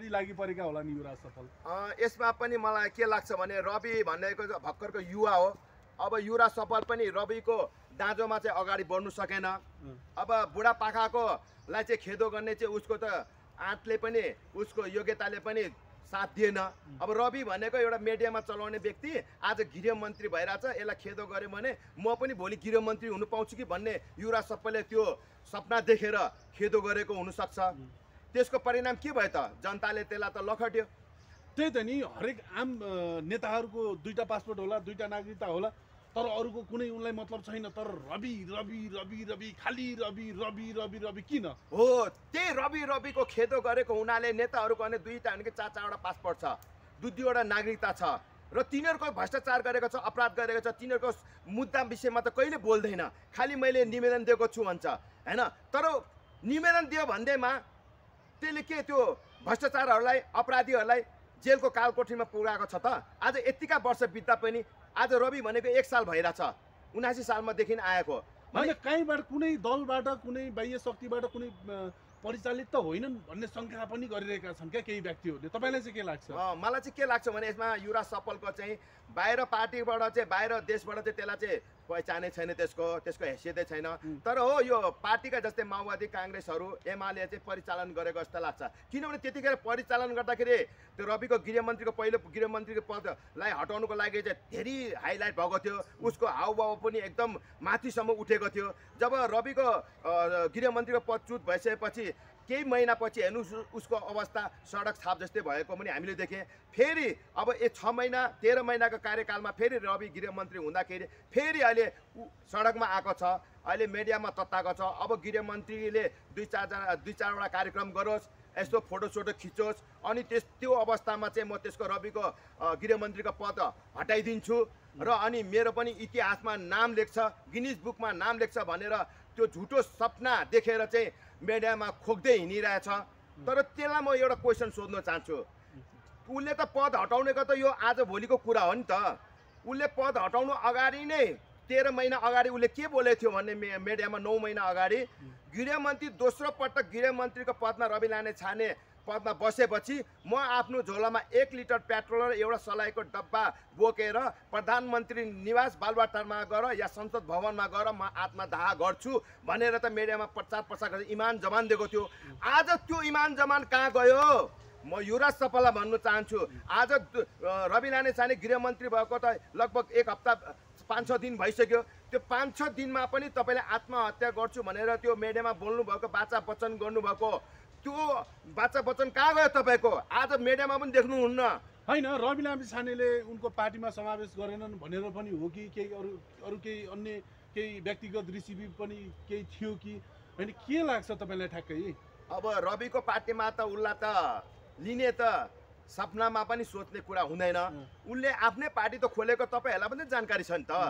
पछाडि लागि परेका होला नि युवराज सफल यसमा पनि मलाई के लाग्छ भने रवि भनेको भर्खरको युवा हो अब युवराज सफल पनि रविको दाँजोमा चाहिँ अगाडि बढ्नु सकेन अब बुढापाकाकोलाई चाहिँ खेदो गर्ने चाहिँ उसको त आँटले पनि उसको योग्यताले पनि साथ दिएन अब रवि भनेको एउटा मिडियामा चलाउने व्यक्ति आज गृहमन्त्री भइरहेछ यसलाई खेदो गऱ्यो भने म पनि भोलि गृहमन्त्री हुनु पाउँछु कि भन्ने युवराज सबैले त्यो सपना देखेर खेदो गरेको हुनसक्छ त्यसको परिणाम के भयो त जनताले त्यसलाई त लखट्यो त्यही त नि हरेक आम नेताहरूको दुईवटा पासपोर्ट होला दुईवटा नागरिकता होला तर अरूको कुनै उनलाई मतलब छैन तर रवि रवि रवि रवि खालि रवि रवि रवि रवि किन हो त्यही रवि रविको खेदो गरेको हुनाले नेताहरूको भने दुईवटा भने कि चार चारवटा पासपोर्ट छ दुई दुईवटा नागरिकता छ र तिनीहरूको भ्रष्टाचार गरेको छ अपराध गरेको छ तिनीहरूको मुद्दा विषयमा त कहिले बोल्दैन खालि मैले निवेदन दिएको छु भन्छ होइन तर निवेदन दियो भन्दैमा त्यसले के त्यो भ्रष्टाचारहरूलाई अपराधीहरूलाई जेलको कालकोठीमा पुगाएको छ त आज यत्तिका वर्ष बित्दा पनि आज रवि भनेको एक साल भइरहेछ उनासी सालमादेखि आएको मैले कहीँबाट कुनै दलबाट कुनै बाह्य शक्तिबाट कुनै परिचालित त होइनन् भन्ने शङ्का पनि गरिरहेका छन् क्या केही व्यक्तिहरूले तपाईँलाई चाहिँ के लाग्छ मलाई चाहिँ के लाग्छ भने यसमा युवराज सपलको चाहिँ बाहिर पार्टीबाट चाहिँ बाहिर देशबाट चाहिँ त्यसलाई चाहिँ पहिचानै छैन त्यसको त्यसको हैसियतै छैन तर हो यो पार्टीका जस्तै माओवादी काङ्ग्रेसहरू एमाले चाहिँ परिचालन गरेको जस्तो लाग्छ किनभने त्यतिखेर परिचालन गर्दाखेरि त्यो रविको गृहमन्त्रीको पहिलो गृहमन्त्रीको पदलाई हटाउनुको लागि चाहिँ धेरै हाइलाइट भएको थियो उसको हाउभाउ पनि एकदम माथिसम्म उठेको थियो जब रविको गृहमन्त्रीको पद चुत भइसकेपछि केही महिनापछि हेर्नु उसको अवस्था सडक छाप जस्तै भएको पनि हामीले देखेँ फेरि अब ए छ महिना तेह्र महिनाको कार्यकालमा फेरि रवि गृहमन्त्री हुँदाखेरि फेरि अहिले सडकमा आएको छ अहिले मिडियामा तताएको छ अब गृहमन्त्रीले दुई चारजना दुई चारवटा कार्यक्रम गरोस् यस्तो फोटोसोटो खिचोस् अनि त्यस त्यो अवस्थामा चाहिँ म त्यसको रविको गृहमन्त्रीको पद हटाइदिन्छु र अनि मेरो पनि इतिहासमा नाम लेख्छ गिनिज बुकमा नाम लेख्छ भनेर त्यो झुटो सपना देखेर चाहिँ मिडियामा खोक्दै हिँडिरहेछ तर त्यसलाई म एउटा क्वेसन सोध्न चाहन्छु उसले त पद हटाउनेको त यो आज भोलिको कुरा हो नि त उसले पद हटाउनु अगाडि नै तेह्र महिना अगाडि उसले के बोलेको थियो भन्ने मे मिडियामा नौ महिना अगाडि गृहमन्त्री दोस्रो पटक गृहमन्त्रीको पदमा रवि लाने छाने पदमा बसेपछि म आफ्नो झोलामा एक लिटर पेट्रोल र एउटा सलाईको डब्बा बोकेर प्रधानमन्त्री निवास बालुवाटारमा गएर या संसद भवनमा गएर म आत्मदाह गर्छु भनेर त मिडियामा प्रचार प्रसार गरेर इमान जमान दिएको थियो आज त्यो इमान जमान कहाँ गयो म युवराज सफललाई भन्नु चाहन्छु आज रवि लाने साने गृहमन्त्री भएको त लगभग एक हप्ता पाँच छ दिन भइसक्यो त्यो पाँच छ दिनमा पनि तपाईँले आत्महत्या गर्छु भनेर त्यो मिडियामा बोल्नुभएको बाचा वचन गर्नुभएको त्यो बाचा बच्चन कहाँ गयो तपाईँको आज मिडियामा पनि देख्नुहुन्न होइन रवि लामी छानेले उनको पार्टीमा समावेश गरेनन् भनेर पनि हो कि केही अरू अरू केही अन्य केही व्यक्तिगत रिसिपी पनि केही थियो कि होइन के लाग्छ तपाईँलाई ठ्याक्कै अब रविको पार्टीमा त उसलाई त लिने त सपनामा पनि सोच्ने कुरा हुँदैन उसले आफ्नै पार्टी त खोलेको तपाईँहरूलाई पनि जानकारी छ नि त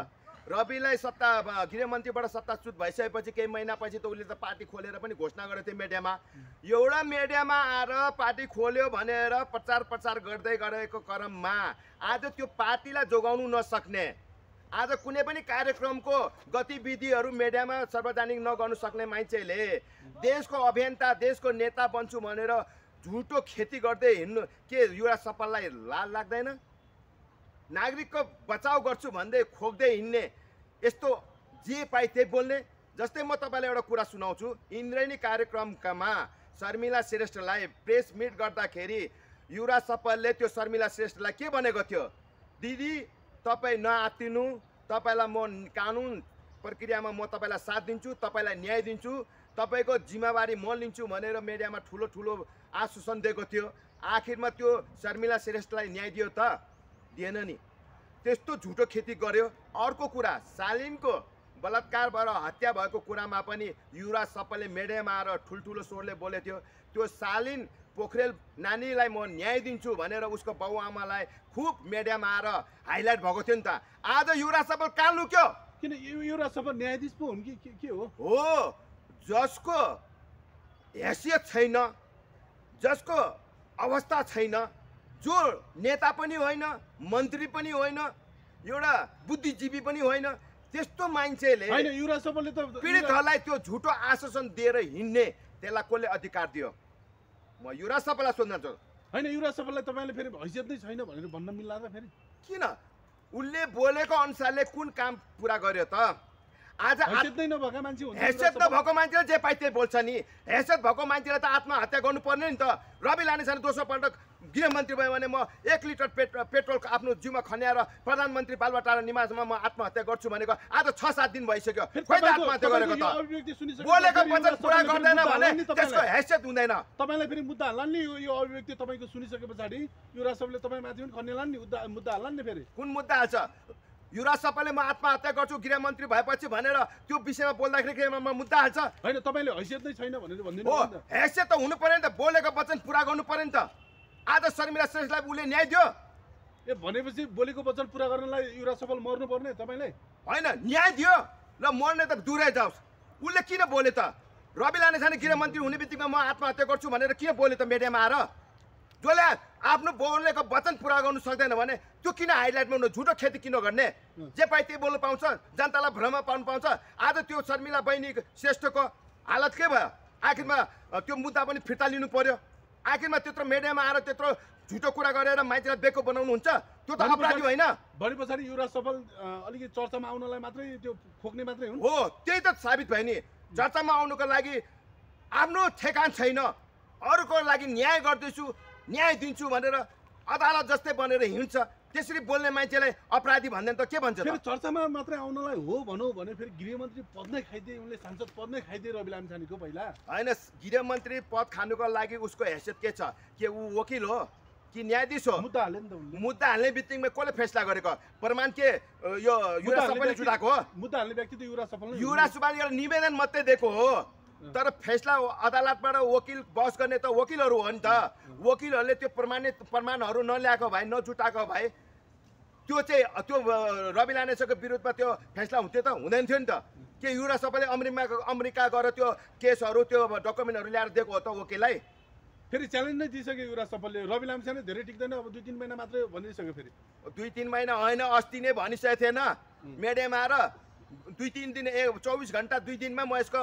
रविलाई सत्ता गृहमन्त्रीबाट सत्ताच्युत भइसकेपछि केही महिनापछि त उसले त पार्टी खोलेर पनि घोषणा गरेको थियो मिडियामा एउटा मिडियामा आएर पार्टी खोल्यो भनेर प्रचार प्रचार गर्दै गरेको क्रममा आज त्यो पार्टीलाई जोगाउनु नसक्ने आज कुनै पनि कार्यक्रमको गतिविधिहरू मिडियामा सार्वजनिक नगर्नु सक्ने मान्छेले देशको अभियन्ता देशको नेता बन्छु भनेर झुटो खेती गर्दै हिँड्नु के युवा सफललाई लाल लाग्दैन नागरिकको बचाउ गर्छु भन्दै खोक्दै हिँड्ने यस्तो जे पाए त्यही बोल्ने जस्तै म तपाईँलाई एउटा कुरा सुनाउँछु इन्द्रेणी कार्यक्रममा शर्मिला श्रेष्ठलाई प्रेस मिट गर्दाखेरि युवराज सपलले त्यो शर्मिला श्रेष्ठलाई के भनेको थियो दिदी तपाईँ नआतिनु तपाईँलाई म कानुन प्रक्रियामा म तपाईँलाई साथ दिन्छु तपाईँलाई न्याय दिन्छु तपाईँको जिम्मेवारी म लिन्छु भनेर मिडियामा ठुलो ठुलो आश्वासन दिएको थियो आखिरमा त्यो शर्मिला श्रेष्ठलाई न्याय दियो त दिएन नि त्यस्तो झुटो खेती गर्यो अर्को कुरा सालिनको भएर हत्या भएको कुरामा पनि युवराज सबैले मेडियामा आएर ठुल्ठुलो स्वरले बोले थियो त्यो सालिन पोखरेल नानीलाई म न्याय दिन्छु भनेर उसको बाउआमालाई खुब मिडियामा आएर हाइलाइट भएको थियो नि त आज युवराज सफल कहाँ लुक्यो किन युवराज सफल न्यायाधीश पो हुन् कि के हो हो जसको हैसियत छैन जसको अवस्था छैन जो नेता पनि होइन मन्त्री पनि होइन एउटा बुद्धिजीवी पनि होइन त्यस्तो मान्छेले पीडितहरूलाई त्यो झुटो आश्वासन दिएर हिँड्ने त्यसलाई कसले अधिकार दियो म युवराज सबैलाई सोध्न चाहन्छु होइन युवराज सबैलाई तपाईँले फेरि हैसियत नै छैन भनेर भन्न मिल्ला त फेरि किन उसले बोलेको अनुसारले कुन काम पुरा गर्यो त आज हैसियत नभएको मान्छे मान्छेले जे पाइ त्यही बोल्छ नि हैसियत भएको मान्छेलाई त आत्महत्या गर्नुपर्ने नि त रवि लाने छ दोस्रो पटक गृहमन्त्री भयो भने म एक लिटर पेट्रो पेट्रोलको आफ्नो जिउमा खन्याएर प्रधानमन्त्री बालबाटार निमाजमा म आत्महत्या गर्छु भनेको आज छ सात दिन भइसक्यो कहिले आत्महत्या गरेको त बोलेको वचन पुरा गर्दैन भने त्यसको हैसियत हुँदैन तपाईँलाई फेरि मुद्दा हाल्लान् नि यो अभिव्यक्ति तपाईँको सुनिसके पछाडि युवराज सबले तपाईँ माथि पनि नि मुद्दा हाल्ला नि फेरि कुन मुद्दा हाल्छ युवराज सपाले म आत्महत्या गर्छु गृहमन्त्री भएपछि भनेर त्यो विषयमा बोल्दाखेरि मुद्दा हाल्छ होइन तपाईँले हैसियत नै छैन भनेर भनिदिनु हैसियत त हुनु पऱ्यो नि त बोलेको वचन पुरा गर्नु पऱ्यो नि त आज शर्मिला श्रेष्ठलाई उसले न्याय दियो ए भनेपछि बोलेको वचन पुरा गर्नलाई युवराज सफल मर्नु पर्ने तपाईँलाई होइन न्याय दियो ल मर्ने त दुरै जाओस् उसले किन बोले त रवि लाने छाने गृहमन्त्री हुने बित्तिकै म आत्महत्या गर्छु भनेर किन बोले त मिडियामा आएर जसले आफ्नो बोल्नेको वचन पुरा गर्नु सक्दैन भने त्यो किन हाइलाइटमा हुनु झुटो खेती किन गर्ने जे पाए त्यही बोल्नु पाउँछ जनतालाई भ्रममा पाउनु पाउँछ आज त्यो शर्मिला बहिनी श्रेष्ठको हालत के भयो आखिरमा त्यो मुद्दा पनि फिर्ता लिनु पर्यो आखिरमा त्यत्रो मिडियामा आएर त्यत्रो झुटो कुरा गरेर मान्छेलाई बेको बनाउनुहुन्छ त्यो त अपराधी होइन भने पछाडि युवराज सफल अलिकति चर्चामा आउनलाई मात्रै त्यो खोक्ने मात्रै हुन् हो त्यही त साबित भयो नि चर्चामा आउनुको लागि आफ्नो ठेकान छैन अरूको लागि न्याय गर्दैछु न्याय दिन्छु भनेर अदालत जस्तै बनेर हिँड्छ त्यसरी बोल्ने मान्छेलाई अपराधी भन्दैन त के भन्छ फेरि चर्चामा मात्रै आउनलाई हो भनौँ भने फेरि गृहमन्त्री पद नै खाइदिए उनले सांसद पद नै खाइदिए रवि लामिछानेको पहिला होइन गृहमन्त्री पद खानुको लागि उसको हैसियत के छ के ऊ वकिल हो कि न्यायाधीश हो मुद्दा हाल्ने त मुद्दा हाल्ने बित्तिकै कसले फैसला गरेको प्रमाण के यो युवा सबैले जुटाएको हो मुद्दा हाल्ने व्यक्ति त युवा सफल युवा सुब्बाले एउटा निवेदन मात्रै दिएको हो तर फैसला अदालतबाट वकिल बस गर्ने त वकिलहरू हो नि त वकिलहरूले त्यो प्रमाणित प्रमाणहरू नल्याएको भए नजुटाएको भए त्यो चाहिँ त्यो रवि लानेसको विरुद्धमा त्यो फैसला हुन्थ्यो त हुँदैन थियो नि त के युरा सबैले अमेरिका अमेरिका गएर त्यो केसहरू त्यो डकुमेन्टहरू ल्याएर दिएको हो त वकिललाई फेरि च्यालेन्ज नै दिइसक्यो युवराज सबलले रवि नै धेरै टिक्दैन अब दुई तिन महिना मात्रै भनिदिइसक्यो फेरि दुई तिन महिना होइन अस्ति नै भनिसकेको थिएन मेडेमा र दुई तिन दिन ए चौबिस घन्टा दुई दिनमा म यसको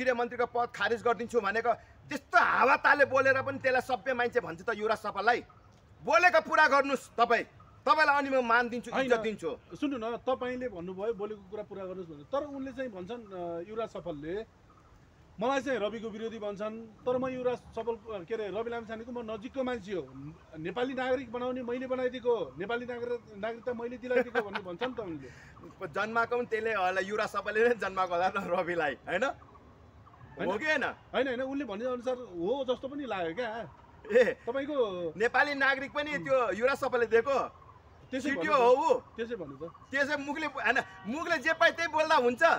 गृहमन्त्रीको पद खारेज गरिदिन्छु भनेको त्यस्तो हावाताले बोलेर पनि त्यसलाई सभ्य मान्छे भन्छ त युवराज सफललाई बोलेको पुरा गर्नुहोस् तपाईँ तपाईँलाई अनि म मान दिन्छु दिन्छु सुन्नु न तपाईँले भन्नुभयो बोलेको कुरा पुरा गर्नुहोस् भन्नु तर उनले चाहिँ भन्छन् युवराज सफलले मलाई चाहिँ रविको विरोधी भन्छन् तर म युवराज सबल के अरे रवि लामिछानेको म नजिकको मान्छे हो नेपाली नागरिक बनाउने मैले बनाइदिएको नेपाली नागरिक नागरिकता मैले दिलाइदिएको भन्ने भन्छन् त उनले जन्माएको पनि त्यसले होला युवराज सबैले नै जन्माएको होला रविलाई होइन हो कि होइन होइन होइन उसले भने अनुसार हो जस्तो पनि लाग्यो क्या ए तपाईँको नेपाली नागरिक पनि त्यो युवराज सबैले दिएको त्यसै हो ऊ त्यसै भन्नु त त्यसै मुखले होइन मुखले जे पाए त्यही बोल्दा हुन्छ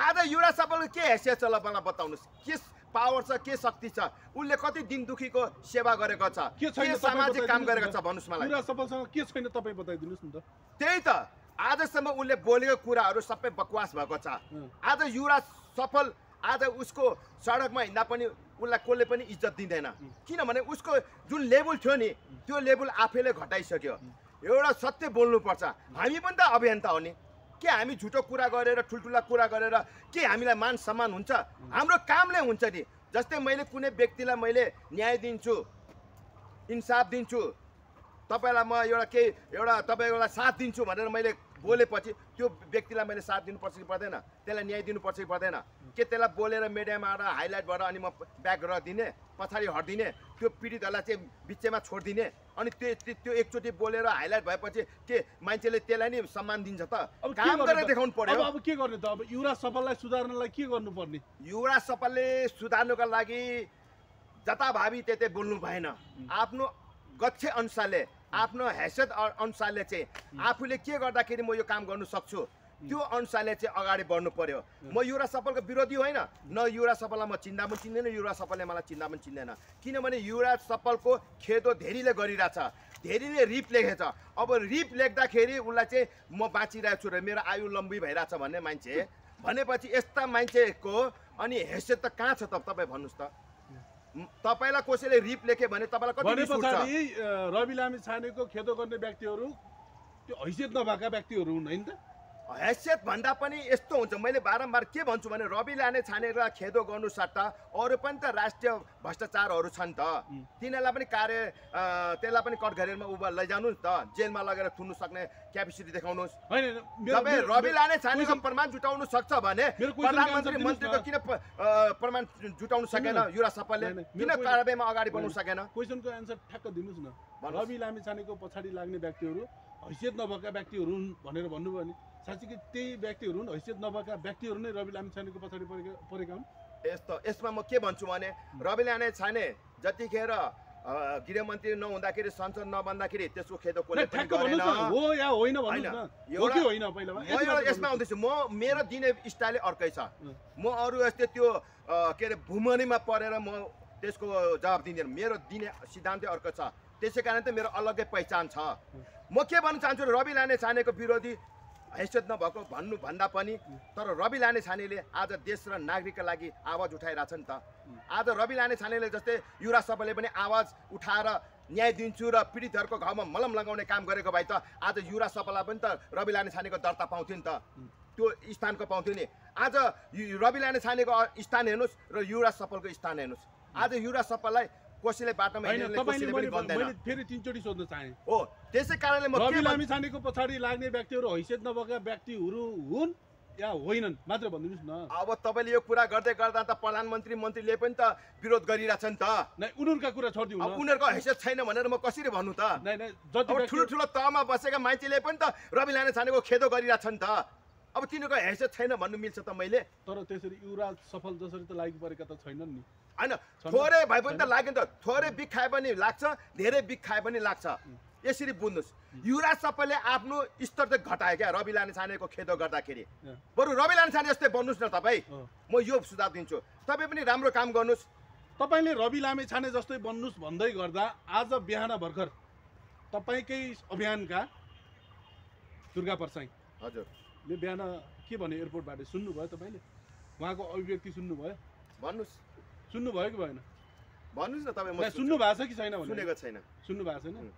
आज युवराज सफलको के हैसियत छ ल मलाई बताउनुहोस् के पावर छ के शक्ति छ उसले कति दिन दुखीको सेवा गरेको छ के सामाजिक काम गरेको छ भन्नुहोस् मलाई के छैन तपाईँ बताइदिनुहोस् न त त्यही त आजसम्म उसले बोलेको कुराहरू सबै बकवास भएको छ आज युवराज सफल आज उसको सडकमा हिँड्दा पनि उसलाई कसले पनि इज्जत दिँदैन किनभने उसको जुन लेभल थियो नि त्यो लेभल आफैले घटाइसक्यो एउटा सत्य बोल्नुपर्छ हामी पनि त अभियन्ता हो नि के हामी झुटो कुरा गरेर ठुल्ठुला कुरा गरेर के हामीलाई मान सम्मान हुन्छ हाम्रो कामले हुन्छ नि जस्तै मैले कुनै व्यक्तिलाई मैले न्याय दिन्छु इन्साफ दिन्छु तपाईँलाई म एउटा केही एउटा तपाईँ एउटा साथ दिन्छु भनेर मैले बोलेपछि त्यो व्यक्तिलाई मैले साथ दिनुपर्छ कि पर्दैन त्यसलाई न्याय दिनुपर्छ कि पर्दैन के त्यसलाई बोलेर मिडियामा आएर हाइलाइट भएर अनि म ब्याक र दिने पछाडि हटिदिने त्यो पीडितहरूलाई चाहिँ बिचैमा छोडिदिने अनि त्यो त्यो एकचोटि बोलेर हाइलाइट भएपछि के मान्छेले त्यसलाई नै सम्मान दिन्छ त अब काम गरेर देखाउनु पर्यो अब के गर्ने त अब युवराज सपललाई सुधार्नलाई के गर्नुपर्ने युवराज सफलले सुधार्नुका लागि जताभावी त्यतै बोल्नु भएन आफ्नो गच्छे अनुसारले आफ्नो हैसियत अनुसारले चाहिँ आफूले के गर्दाखेरि म यो काम गर्नु सक्छु त्यो अनुसारले चाहिँ अगाडि बढ्नु पर्यो म युवराज सफलको विरोधी होइन न युवराज सफललाई म चिन्दा पनि चिन्दैन युवराज सफलले मलाई चिन्दा पनि चिन्दैन किनभने युवराज सफलको खेदो धेरैले गरिरहेछ धेरैले रिप लेखेछ अब रिप लेख्दाखेरि उसलाई चाहिँ म बाँचिरहेको छु र मेरो आयु लम्बी भइरहेछ भन्ने मान्छे भनेपछि यस्ता मान्छेको अनि हैसियत त कहाँ छ त तपाईँ भन्नुहोस् त तपाईँलाई कसैले रिप लेख्यो भने तपाईँलाई कति रवि लामी छानेको खेदो गर्ने व्यक्तिहरू त्यो हैसियत नभएका व्यक्तिहरू हुन् होइन त हैसियत भन्दा पनि यस्तो हुन्छ मैले बारम्बार के भन्छु भने रवि लाने छानेर खेदो गर्नु सट्टा अरू पनि त राष्ट्रिय भ्रष्टाचारहरू छन् त तिनीहरूलाई पनि कार्य त्यसलाई पनि कटघरेमा उभा लैजानु नि त जेलमा लगेर थुन्नु सक्ने क्यापेसिटी देखाउनुहोस् तपाईँ रवि लाने छानेको प्रमाण जुटाउनु सक्छ भने प्रधानमन्त्री मन्त्रीको किन प्रमाण जुटाउनु सकेन युवा सपलले किन कारवाहीमा अगाडि बढ्नु सकेन क्वेसनको एन्सर ठ्याक्क दिनुहोस् न रवि लामे छानेको पछाडि लाग्ने व्यक्तिहरू हैसियत नभएका व्यक्तिहरू हुन् भनेर भन्नुभयो भने साँच्चीकै त्यही व्यक्तिहरू हुन् हैसियत नभएका व्यक्तिहरू नै रवि लामी छानेको पछाडि परेका परेका हुन् यस्तो यसमा म के भन्छु भने रवि लामी छाने जतिखेर गृहमन्त्री नहुँदाखेरि संसद नबन्दाखेरि त्यसको खेतो यसमा आउँदैछु म मेरो दिने स्टाइल अर्कै छ म अरू यस्तै त्यो के अरे भुमनीमा परेर म त्यसको जवाब दिँदिनँ मेरो दिने सिद्धान्तै अर्को छ त्यसै कारण त मेरो अलग्गै पहिचान छ म के भन्न चाहन्छु रवि लाने छानेको विरोधी हैसियत नभएको भन्नुभन्दा पनि तर रवि लाने छानेले आज देश र नागरिकका लागि आवाज उठाइरहेछ नि त आज रवि लाने छानेले जस्तै युवराज सबैले पनि आवाज उठाएर न्याय दिन्छु र पीडितहरूको घाउमा मलम लगाउने काम गरेको भए त आज युवराज सबलाई पनि त रवि लाने छानेको दर्ता पाउँथ्यो नि त त्यो स्थानको पाउँथ्यो नि आज रवि लाने छानेको स्थान हेर्नुहोस् र युवराज सफलको स्थान हेर्नुहोस् आज युवराज सफललाई कसैले बाटोमा मैले फेरि तिनचोटि सोध्न चाहे हो त्यसै कारणले म रवि लामी छानेको पछाडि लाग्ने व्यक्तिहरू हैसियत नभएका व्यक्तिहरू हुन् या होइनन् मात्र भनिदिनुहोस् न अब तपाईँले यो कुरा गर्दै गर्दा त प्रधानमन्त्री मन्त्रीले पनि त विरोध गरिरहेछ नि त नै उनीहरूका कुरा छोडिदिउँ उनीहरूको हैसियत छैन भनेर म कसरी भन्नु त जति ठुलो ठुलो तहमा बसेका मान्छेले पनि त रवि लाने छानेको खेदो गरिरहेछ नि त अब तिनीहरूको हैसियत छैन भन्नु मिल्छ त मैले तर त्यसरी युवराज सफल जसरी त लागि परेका त छैनन् नि होइन थोरै भए पनि त लाग्यो नि त थोरै बिख खाए पनि लाग्छ धेरै बिख खाए पनि लाग्छ यसरी बुझ्नुहोस् युवराज सबैले आफ्नो स्तर चाहिँ घटायो क्या रवि लाने छानेको खेदो गर्दाखेरि बरु रवि लाने छाने जस्तै बन्नुहोस् न तपाईँ म यो सुझाव दिन्छु तपाईँ पनि राम्रो काम गर्नुहोस् तपाईँले रवि लामे छाने जस्तै बन्नुहोस् भन्दै गर्दा आज बिहान भर्खर तपाईँकै अभियानका दुर्गा पर्साई हजुर ले बिहान के भन्यो एयरपोर्टबाट सुन्नुभयो तपाईँले उहाँको अभिव्यक्ति सुन्नुभयो भन्नुहोस् सुन्नुभयो कि भएन भन्नुहोस् न तपाईँ सुन्नु भएको छ कि छैन सुनेको छैन सुन्नु भएको छैन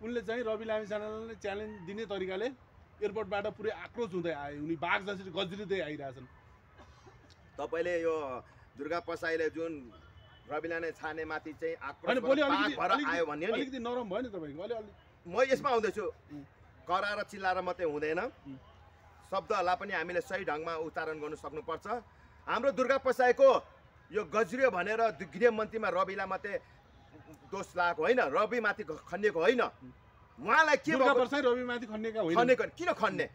उनले चाहिँ रवि लामिछानेलाई च्यालेन्ज दिने तरिकाले एयरपोर्टबाट पुरै आक्रोश हुँदै आए उनी बाघ जसरी गज्रिँदै आइरहेछन् तपाईँले यो दुर्गा पसाईले जुन रवि लाने छानेमाथि चाहिँ आयो अलिकति नरम भयो नि तपाईँको अलिअलि म यसमा आउँदैछु कराएर चिल्लाएर मात्रै हुँदैन शब्दहरूलाई पनि हामीले सही ढङ्गमा उच्चारण गर्नु सक्नुपर्छ हाम्रो दुर्गा पसाईको यो गज्रियो भनेर गृहमन्त्रीमा रविलाई मात्रै दोष लगाएको होइन रविमाथि खनिएको होइन उहाँलाई के रविमाथि खनेको किन खन्ने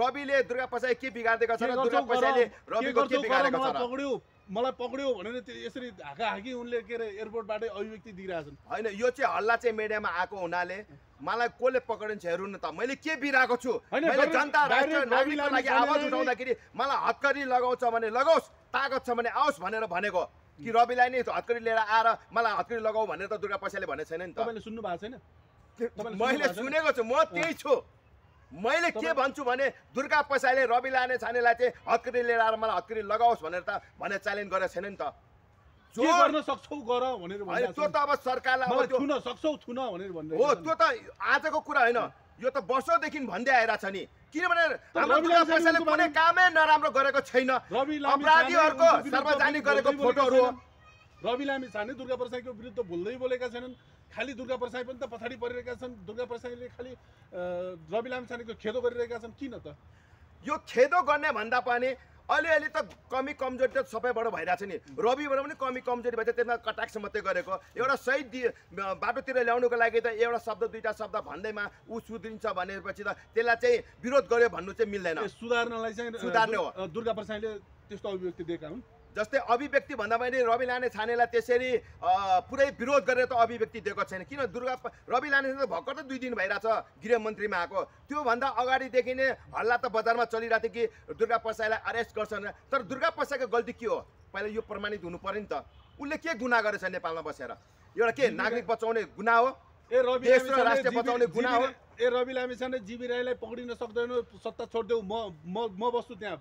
रविले दुर्गा पसाई के बिगारिदिएको छ दुर्गा पसाईले रविको के मलाई पक्रियो भनेर यसरी हाकी उनले के अरे एयरपोर्टबाटै अभिव्यक्ति दिइरहेछन् होइन यो चाहिँ हल्ला चाहिँ मिडियामा आएको हुनाले मलाई कसले पक्रिन्छ हेर्नु न त मैले के बिराएको छु मैले जनता राष्ट्र नागरिकको लागि आवाज उठाउँदाखेरि मलाई हत्करी लगाउँछ भने लगाओस् तागत छ भने आओस् भनेर भनेको कि रविलाई नै हत्करी लिएर आएर मलाई हत्करी लगाऊ भनेर त दुर्गा पैसाले भने छैन नि त तपाईँले सुन्नु भएको छैन मैले सुनेको छु म त्यही छु मैले के भन्छु भने दुर्गा पैसाले रवि लाने छानेलाई चाहिँ हत्करी लिएर आएर मलाई हत्करी लगाओस् भनेर त भने च्यालेन्ज गरेको छैन नि त के गर्न सक्छौ गर भनेर त्यो त अब सक्छौ भनेर भन्दै हो त्यो त आजको कुरा होइन यो त वर्षौँदेखि भन्दै आइरहेछ नि किनभने हाम्रो कुनै कामै नराम्रो गरेको छैन अपराधीहरूको सार्वजनिक गरेको फोटोहरू रवि लामी छाने दुर्गा प्रसाईको विरुद्ध भुल्दै बोलेका छैनन् खालि दुर्गा प्रसाई पनि त पछाडि परिरहेका छन् दुर्गा प्रसाईले खालि रवि लामी छानेको खेदो गरिरहेका छन् किन त यो खेदो गर्ने भन्दा पनि अलिअलि त कमी कमजोरी त सबैबाट भइरहेको छ नि रविबाट पनि कमी कमजोरी भएछ त्यसमा कटाक्ष मात्रै गरेको एउटा सही बाटोतिर ल्याउनुको लागि त एउटा शब्द दुईवटा शब्द भन्दैमा ऊ सुध्रिन्छ भनेपछि त त्यसलाई चाहिँ विरोध गर्यो भन्नु चाहिँ मिल्दैन सुधार्नलाई चाहिँ सुधार्ने हो दुर्गा प्रसाईले त्यस्तो अभिव्यक्ति दिएका हुन् जस्तै अभिव्यक्ति भन्दा पनि रवि लाने छानेलाई त्यसरी पुरै विरोध गरेर त अभिव्यक्ति दिएको छैन किन दुर्गा रवि लाने त भर्खर त दुई दिन भइरहेछ गृहमन्त्रीमा आएको त्योभन्दा अगाडिदेखि नै हल्ला त बजारमा चलिरहेको थियो कि दुर्गा पसाईलाई अरेस्ट गर्छन् तर दुर्गा पसाईको गल्ती के हो पहिला यो प्रमाणित हुनु पऱ्यो नि त उसले के गुना गरेछ नेपालमा बसेर एउटा के नागरिक बचाउने गुना हो ए रवि राष्ट्र बचाउने गुना हो ए रवि लामिछाने जिबी राईलाई पक्रिन सक्दैन सत्ता छोडिदेऊ म म बस्छु त्यहाँ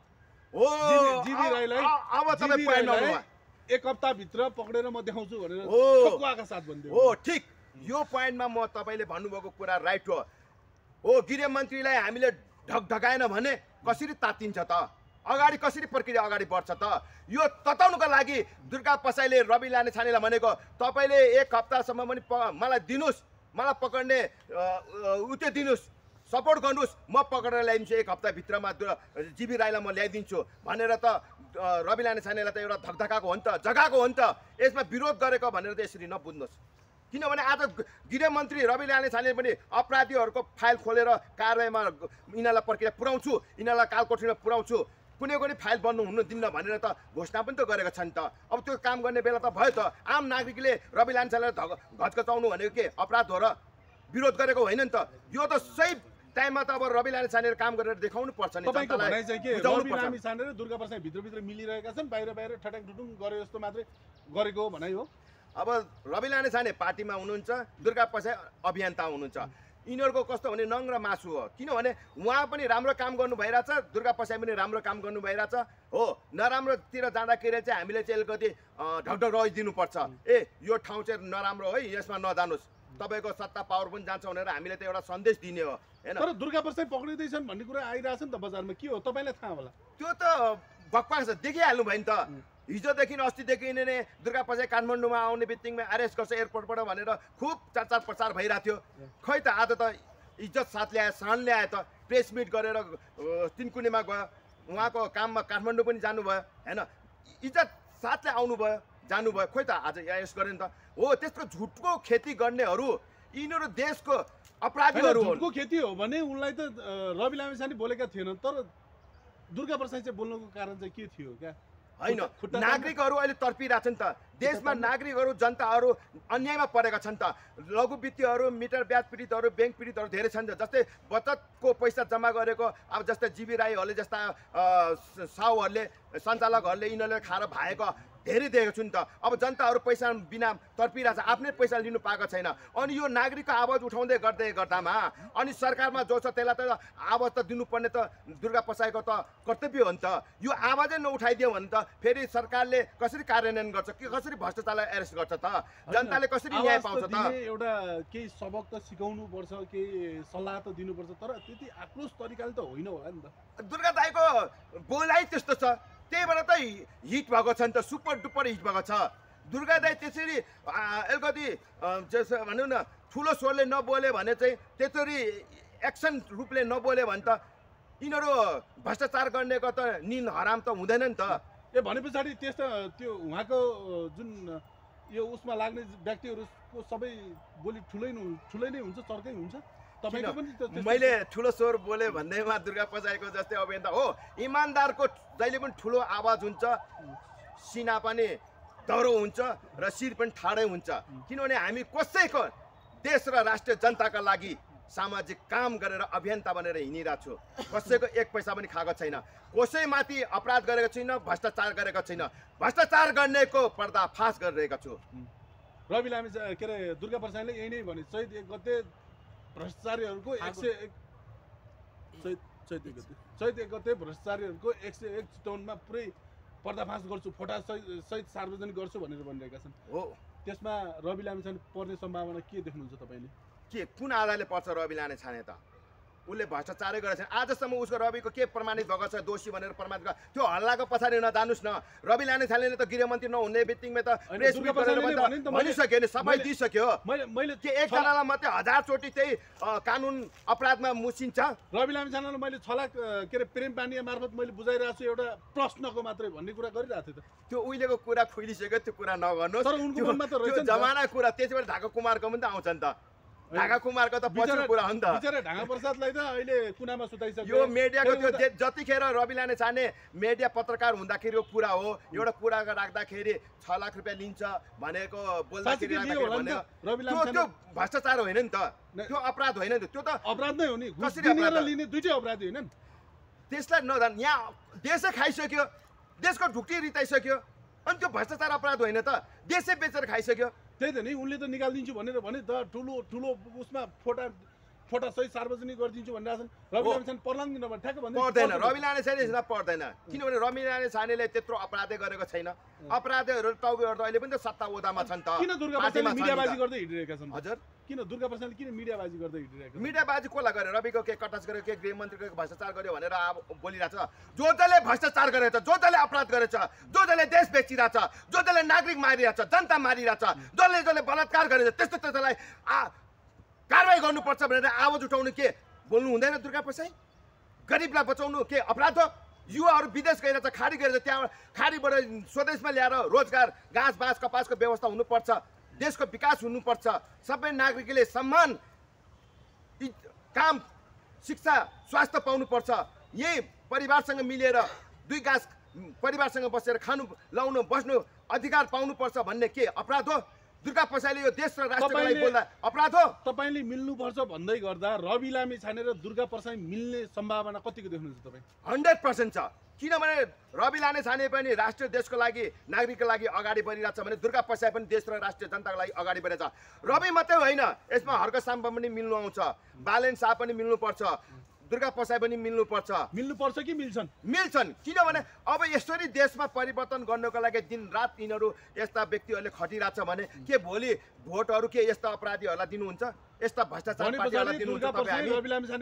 एक हप्ताभित्र पक्रेर म देखाउँछु भनेर साथ हो ठिक यो पोइन्टमा म तपाईँले भन्नुभएको कुरा राइट हो हो गृह मन्त्रीलाई हामीले ढकढकाएन भने कसरी तातिन्छ त अगाडि कसरी प्रक्रिया अगाडि बढ्छ त यो तताउनुको लागि दुर्गा पसाईले रवि लाने छानेलाई भनेको तपाईँले एक हप्तासम्म पनि मलाई दिनुहोस् मलाई पक्रिने उ त्यो दिनुहोस् सपोर्ट गर्नुहोस् म पक्रेर ल्याइदिन्छु एक हप्ताभित्रमा जिबी राईलाई म ल्याइदिन्छु भनेर त रवि लाने छानेलाई त एउटा धकधकाएको हो नि त जगाएको हो नि त यसमा विरोध गरेको भनेर त यसरी नबुझ्नुहोस् किनभने आज गृहमन्त्री रवि लाने छाने पनि अपराधीहरूको फाइल खोलेर कारवाहीमा यिनीहरूलाई प्रक्रिया पुऱ्याउँछु यिनीहरूलाई कालकोठीमा पुऱ्याउँछु कुनै पनि फाइल बन्नु हुनु दिन्न भनेर त घोषणा पनि त गरेको छ नि त अब त्यो काम गर्ने बेला त भयो त आम नागरिकले रवि लान्छालाई धक घचकचाउनु भनेको के अपराध हो र विरोध गरेको होइन नि त यो त सही टाइममा त अब रवि लामी छानेर काम गरेर देखाउनु पर्छ नि दुर्गा प्रसाद भित्रभित्र मिलिरहेका छन् बाहिर बाहिर ठट्याङ ठुटुङ गरे जस्तो मात्रै गरेको हो भनाइ हो अब रवि लाने छाने पार्टीमा हुनुहुन्छ दुर्गा प्रसाद अभियन्ता हुनुहुन्छ यिनीहरूको कस्तो भने नङ र मासु हो किनभने उहाँ पनि राम्रो काम गर्नु भइरहेछ दुर्गा पसाइ पनि राम्रो काम गर्नु भइरहेछ हो नराम्रोतिर जाँदाखेरि चाहिँ हामीले चाहिँ अलिकति ढकढक रहिदिनुपर्छ ए यो ठाउँ चाहिँ नराम्रो है यसमा नजानुहोस् तपाईँको सत्ता पावर पनि जान्छ भनेर हामीले त एउटा सन्देश दिने हो तर दुर्गा प्रसाद पक्रिँदैछन् भन्ने कुरा आइरहेछ नि त बजारमा के हो तपाईँलाई थाहा होला त्यो त बक्वास छ देखिहाल्नु भयो नि त हिजोदेखि अस्तिदेखि नै दुर्गा प्रसाद काठमाडौँमा आउने बित्तिकमा एरेस्ट गर्छ एयरपोर्टबाट भनेर खुब चार प्रचार भइरहेको थियो खै त आज त इज्जत साथ ल्याए सान ल्याए त प्रेस मिट गरेर तिनकुनेमा गयो उहाँको काममा काठमाडौँ पनि जानुभयो होइन इज्जत साथले आउनुभयो जानुभयो खोइ त आज एरेस्ट गऱ्यो नि त हो त्यस्तो झुटको खेती गर्नेहरू यिनीहरू देशको अपराधीहरू झुटको खेती हो भने उनलाई त रवि लामेछाने बोलेका थिएन तर दुर्गा प्रसाद चाहिँ बोल्नुको कारण चाहिँ के थियो क्या होइन नागरिकहरू अहिले तर्पिरहेको छन् त देशमा नागरिकहरू जनताहरू अन्यायमा परेका छन् त लघु वित्तीयहरू मिटर ब्याज पीडितहरू ब्याङ्क पीडितहरू धेरै छन् त जस्तै बचतको पैसा जम्मा गरेको अब जस्तै जीवी राईहरूले जस्ता साहुहरूले सञ्चालकहरूले यिनीहरूले खाएर भएको धेरै दिएको छु नि त अब जनताहरू पैसा बिना तर्पिरहेछ आफ्नै पैसा लिनु पाएको छैन अनि यो नागरिकको आवाज उठाउँदै गर्दै गर्दामा अनि सरकारमा जो छ त्यसलाई त आवाज त दिनुपर्ने त दुर्गा पसाईको त कर्तव्य हो नि त यो आवाजै नउठाइदियो भने त फेरि सरकारले कसरी कार्यान्वयन गर्छ कि कसरी भ्रष्टाचारलाई एरेस्ट गर्छ त जनताले कसरी न्याय पाउँछ त एउटा केही सबक त सिकाउनु पर्छ केही सल्लाह त दिनुपर्छ तर त्यति आक्रोश तरिकाले त होइन होला नि त दुर्गा दाईको बोलाइ त्यस्तो छ त्यहीबाट त हिट भएको छ नि त सुपर डुपर हिट भएको छ दुर्गा दाई त्यसरी अलिकति जस भनौँ न ठुलो स्वरले नबोल्यो भने चाहिँ त्यसरी एक्सन रूपले नबोल्यो भने त यिनीहरू भ्रष्टाचार गर्नेको त निन हराम त हुँदैन नि त ए भने पछाडि त्यस त्यो उहाँको जुन यो उसमा लाग्ने व्यक्तिहरूको सबै बोली ठुलै ठुलै नै हुन्छ चर्कै हुन्छ मैले ठुलो स्वर बोले भन्दैमा दुर्गा पछाडिको जस्तै अभियन्ता हो इमान्दारको जहिले पनि ठुलो आवाज हुन्छ सिना पनि दह्रो हुन्छ र शिर पनि ठाडै हुन्छ किनभने हामी कसैको देश र राष्ट्रिय जनताका लागि सामाजिक काम गरेर अभियन्ता बनेर हिँडिरहेको छु कसैको एक पैसा पनि खाएको छैन कसैमाथि अपराध गरेको छुइनँ भ्रष्टाचार गरेको छैन भ्रष्टाचार गर्नेको पर्दाफास गरिरहेको छु रवि लामी के अरे दुर्गा प्रसाईले यही नै भने चैत एक गते भ्रष्टाचारीहरूको एक सय एक चैत चैत एक गते चैत एक गते भ्रष्टाचारीहरूको एक सय एक चितवनमा पुरै पर्दाफास गर्छु फोटा सहित सहित सार्वजनिक गर्छु भनेर भनिरहेका छन् हो त्यसमा रवि लामिछाने पर्ने सम्भावना के देख्नुहुन्छ तपाईँले के कुन आधारले पर्छ रवि लामिछाने छाने त उसले भ्रष्टाचारै गरेको छैन आजसम्म उसको रविको के प्रमाणित भएको छ दोषी भनेर प्रमाणित गर त्यो हल्लाको पछाडि नजानुस् न रवि लाने थालेले त गृहमन्त्री नहुने बित्तिकै त भनिसक्यो नि सबै दिइसक्यो मैले त्यो एकजनालाई मात्रै हजारचोटि त्यही कानुन अपराधमा मुसिन्छ रवि लाने छानालाई मैले छ के अरे प्रेम पानी मार्फत मैले बुझाइरहेको छु एउटा प्रश्नको मात्रै भन्ने कुरा गरिरहेको थिएँ त त्यो उहिलेको कुरा खुलिसक्यो त्यो कुरा नगर्नु तर जमाना कुरा त्यति बेला ढाका कुमारको पनि त आउँछ नि त ढाका कुमारको त पछि कुरा हो नि त ढाका प्रसादलाई त अहिले कुनामा सुताइसक्यो यो मिडियाको त्यो जतिखेर रवि लाने चाहने मिडिया पत्रकार हुँदाखेरिको कुरा हो एउटा कुरा राख्दाखेरि छ लाख रुपियाँ लिन्छ भनेको बोल्दाखेरि त्यो भ्रष्टाचार होइन नि त त्यो अपराध होइन नि त त्यो त अपराध नै हो नि कसरी लिने दुइटै अपराध होइन त्यसलाई नजान यहाँ देशै खाइसक्यो देशको ढुक्टी रिताइसक्यो अनि त्यो भ्रष्टाचार अपराध होइन त देशै बेचेर खाइसक्यो त्यही त नि उसले त निकालिदिन्छु भनेर भने त ठुलो ठुलो उसमा फोटा फोटो सहित सार्वजनिक गरिदिन्छु भनिरहेछन् रवि लामिछाने पर्लान् भने ठ्याक्क भन्दै पर्दैन रवि लामिछाने हिसाब पर्दैन किनभने रवि लामिछानेले त्यत्रो अपराधै गरेको छैन अपराधहरू टाउकेहरू त अहिले पनि त सत्ता ओदामा छन् त किन दुर्गा प्रसाद मिडियाबाजी गर्दै हिँडिरहेका छन् हजुर किन दुर्गा प्रसाद किन मिडियाबाजी गर्दै हिँडिरहेको मिडियाबाजी कसलाई गरेर रविको के कटास गर्यो के गृहमन्त्रीको भ्रष्टाचार गर्यो भनेर अब बोलिरहेको छ जो जसले भ्रष्टाचार गरेछ जो जसले अपराध गरेछ जो जसले देश बेचिरहेछ जो जसले नागरिक मारिरहेछ जनता मारिरहेछ जसले जसले बलात्कार गरेछ त्यस्तो त्यसलाई कारवाही गर्नुपर्छ भनेर आवाज उठाउनु के बोल्नु हुँदैन दुर्गा पसाई गरिबलाई बचाउनु के अपराध हो युवाहरू विदेश गएर त खाडी गएर त्यहाँ खाडीबाट स्वदेशमा ल्याएर रोजगार घाँस बाँस कपासको व्यवस्था हुनुपर्छ देशको विकास हुनुपर्छ सबै नागरिकले सम्मान काम शिक्षा स्वास्थ्य पाउनुपर्छ यही परिवारसँग मिलेर दुई घाँस परिवारसँग बसेर खानु लाउनु बस्नु अधिकार पाउनुपर्छ भन्ने के अपराध हो दुर्गा पैसाले यो देश र राष्ट्रलाई बोल्दा अपराध हो तपाईँले मिल्नुपर्छ भन्दै गर्दा रवि लामी छानेर दुर्गा प्रसाई मिल्ने सम्भावना कतिको देख्नुहुन्छ तपाईँ हन्ड्रेड पर्सेन्ट छ किनभने रवि लाने छाने पनि राष्ट्रिय देशको लागि नागरिकको लागि अगाडि बढिरहेछ भने दुर्गा पैसा पनि देश र राष्ट्रिय जनताको लागि अगाडि बढिरहेछ रवि मात्रै होइन यसमा हर्क पनि मिल्नु आउँछ बालेन शाह पनि मिल्नुपर्छ दुर्गा पसाई पनि मिल्नुपर्छ मिल्नुपर्छ कि मिल्छन् मिल्छन् किनभने अब यसरी देशमा परिवर्तन गर्नको लागि दिन रात यिनीहरू यस्ता व्यक्तिहरूले खटिरहेछ भने के भोलि भोटहरू के यस्ता अपराधीहरूलाई दिनुहुन्छ यस्ता भ्रष्टाचार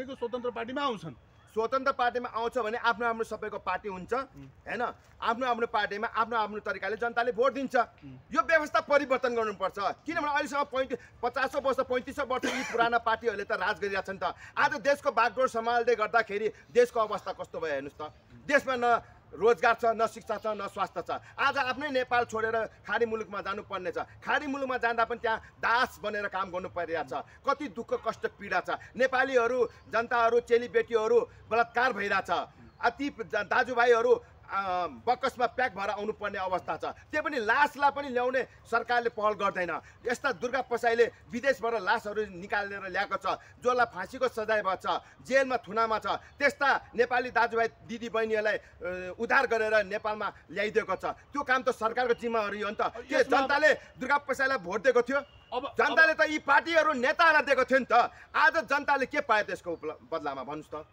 स्वतन्त्र पार्टीमा आउँछन् स्वतन्त्र पार्टीमा आउँछ भने आफ्नो आफ्नो सबैको पार्टी हुन्छ होइन आफ्नो आफ्नो पार्टीमा आफ्नो आफ्नो तरिकाले जनताले भोट दिन्छ यो व्यवस्था परिवर्तन गर्नुपर्छ किनभने अहिलेसम्म पैँतिस पचास वर्ष पैँतिस वर्ष यी पुराना पार्टीहरूले त राज गरिरहेछन् त आज देशको बागडोर सम्हाल्दै गर्दाखेरि देशको अवस्था कस्तो भयो हेर्नुहोस् त देशमा न रोजगार छ न शिक्षा छ न स्वास्थ्य छ आज आफ्नै नेपाल छोडेर खाडी मुलुकमा जानुपर्ने छ खाडी मुलुकमा जाँदा पनि त्यहाँ दास बनेर काम गर्नु छ कति दुःख कष्ट पीडा छ नेपालीहरू जनताहरू चेलीबेटीहरू बलात्कार भइरहेछ अति दाजुभाइहरू बकसमा प्याक भएर आउनुपर्ने अवस्था छ त्यो पनि लासलाई पनि ल्याउने सरकारले पहल गर्दैन यस्ता दुर्गा पसाईले विदेशबाट लासहरू निकालेर ल्याएको छ जसलाई फाँसीको सजाय छ जेलमा थुनामा छ त्यस्ता नेपाली दाजुभाइ दिदीबहिनीहरूलाई उद्धार गरेर नेपालमा ल्याइदिएको छ त्यो काम त सरकारको जिम्मावारी हो नि त के जनताले दुर्गा पसाईलाई भोट दिएको थियो अब जनताले त यी पार्टीहरू नेताहरूलाई दिएको थियो नि त आज जनताले के पायो त्यसको बदलामा भन्नुहोस् त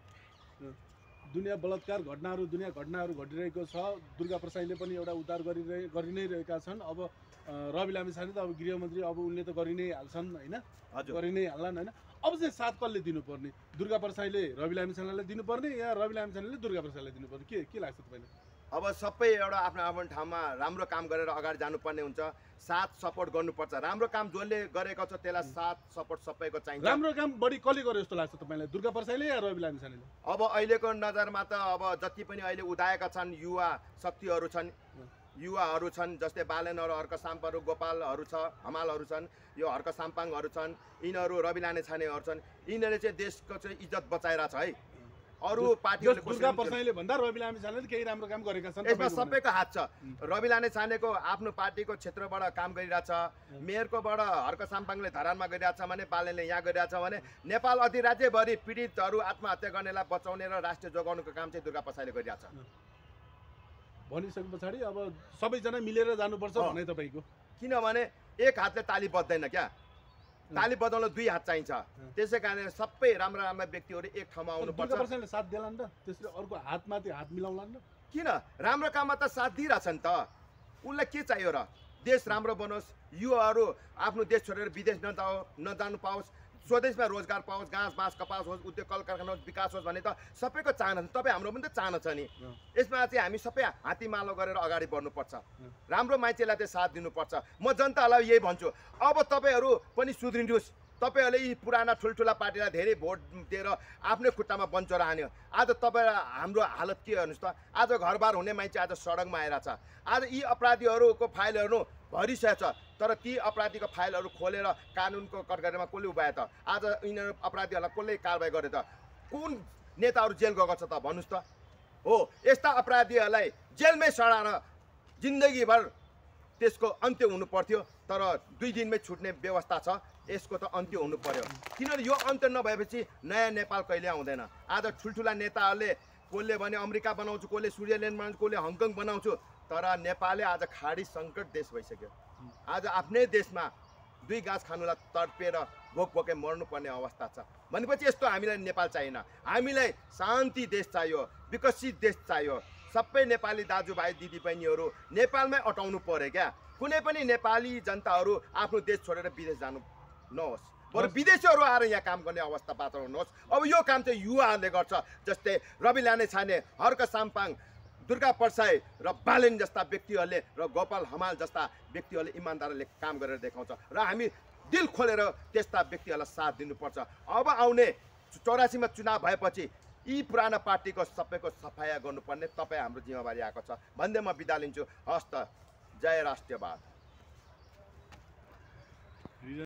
दुनियाँ बलात्कार घटनाहरू दुनियाँ घटनाहरू घटिरहेको छ दुर्गा प्रसाईले पनि एउटा उद्धार गरिरहे गरि नै रहेका छन् अब रवि लामिछाने त अब गृहमन्त्री अब उनले त गरि नै हाल्छन् होइन गरि नै हाल्लान् होइन अब चाहिँ सात कसले दिनुपर्ने दुर्गा प्रसाईले रवि लामिछानेलाई दिनुपर्ने या रवि लामिछानेले दुर्गा प्रसाईलाई दिनुपर्ने के के लाग्छ तपाईँलाई अब सबै एउटा आफ्नो आफ्नो ठाउँमा राम्रो काम गरेर अगाडि जानुपर्ने हुन्छ साथ सपोर्ट गर्नुपर्छ राम्रो काम जसले गरेको छ त्यसलाई साथ सपोर्ट सबैको चाहिन्छ राम्रो काम बढी कसले गर्यो जस्तो लाग्छ तपाईँलाई दुर्गा प्रसाईले या रवि लामिछानेले अब अहिलेको नजरमा त अब जति पनि अहिले उदाएका छन् युवा शक्तिहरू छन् युवाहरू छन् जस्तै बालनहरू हर्क साम्पाहरू गोपालहरू छ हमालहरू छन् यो हर्क साम्पाङहरू छन् यिनीहरू रवि लाने छानेहरू छन् यिनीहरूले चाहिँ देशको चाहिँ इज्जत छ है अरू पार्टीले भन्दा रवि लामे छानेले केही राम्रो काम गरेका छन् यसमा सबैको हात छ रवि लामे छानेको आफ्नो पार्टीको क्षेत्रबाट काम गरिरहेछ मेयरकोबाट हर्क साम्पाङले धरानमा गरिरहेछ भने बालनले यहाँ गरिरहेछ भने नेपाल अधिराज्यभरि पीडितहरू आत्महत्या गर्नेलाई बचाउने र राष्ट्रिय जोगाउनुको काम चाहिँ दुर्गा प्रसाईले गरिरहेछ भनिसके पछाडि अब सबैजना मिलेर जानुपर्छ भने तपाईँको किनभने एक हातले ताली बज्दैन क्या ताली बजाउन दुई हात चाहिन्छ त्यसै कारणले सबै राम्रा राम्रा व्यक्तिहरू एक ठाउँमा आउनुपर्छ साथ दिएला नि त त्यसले अर्को हातमा त्यो हात मिलाउला नि किन राम्रो काममा त साथ दिइरहेछ नि त उसलाई के चाहियो र देश राम्रो बनोस् युवाहरू आफ्नो देश छोडेर विदेश नजाओ नजानु पाओस् स्वदेशमा रोजगार पाओस् घाँस बाँस कपास होस् उद्योग कल कारखाना होस् विकास होस् भने त सबैको चाहना छ तपाईँ हाम्रो पनि त चाहना छ नि यसमा चाहिँ हामी सबै हातीमालो गरेर अगाडि बढ्नुपर्छ राम्रो मान्छेलाई चाहिँ साथ दिनुपर्छ म जनतालाई यही भन्छु अब तपाईँहरू पनि सुध्रिनुहोस् तपाईँहरूले यी पुराना ठुल्ठुला पार्टीलाई धेरै भोट दिएर आफ्नै खुट्टामा बन्चरा हान्यो आज तपाईँ हाम्रो हालत के हेर्नुहोस् त आज घरबार हुने मान्छे आज सडकमा आइरहेछ छ आज यी अपराधीहरूको फाइल हेर्नु भरिसकेको छ तर ती अपराधीको फाइलहरू खोलेर कानुनको कटघरेमा कसले उभाए त आज यिनीहरू अपराधीहरूलाई कसले कारवाही गर्यो त कुन नेताहरू जेल गएको छ त भन्नुहोस् त हो यस्ता अपराधीहरूलाई जेलमै सडाएर जिन्दगीभर त्यसको अन्त्य हुनु पर्थ्यो तर दुई दिनमै छुट्ने व्यवस्था छ यसको त अन्त्य हुनु पर्यो किनभने यो अन्त्य नभएपछि नयाँ नेपाल कहिले आउँदैन आज ठुल्ठुला नेताहरूले कसले भने अमेरिका बनाउँछु कसले स्विजरल्यान्ड बनाउँछु कसले हङकङ बनाउँछु तर नेपालले आज खाडी सङ्कट देश भइसक्यो आज आफ्नै देशमा दुई गाँस खानुलाई तडपेर भोक भोकै मर्नुपर्ने अवस्था छ भनेपछि यस्तो हामीलाई नेपाल चाहिएन हामीलाई शान्ति देश चाहियो विकसित देश चाहियो सबै नेपाली दाजुभाइ दिदीबहिनीहरू नेपालमै अटाउनु पऱ्यो क्या कुनै पनि नेपाली जनताहरू आफ्नो देश छोडेर विदेश जानु नहोस् बरु विदेशीहरू आएर यहाँ काम गर्ने अवस्था नहोस् अब यो काम चाहिँ युवाहरूले गर्छ जस्तै रवि लाने छाने हर्क साम्पाङ दुर्गा पर्साई र बालेन जस्ता व्यक्तिहरूले र गोपाल हमाल जस्ता व्यक्तिहरूले इमान्दारले काम गरेर देखाउँछ र हामी दिल खोलेर त्यस्ता व्यक्तिहरूलाई साथ दिनुपर्छ अब आउने चौरासीमा चुनाव भएपछि यी पुराना पार्टीको सबैको सफाया गर्नुपर्ने तपाईँ हाम्रो जिम्मेवारी आएको छ भन्दै म बिदा लिन्छु हस्त जय राष्ट्रियवाद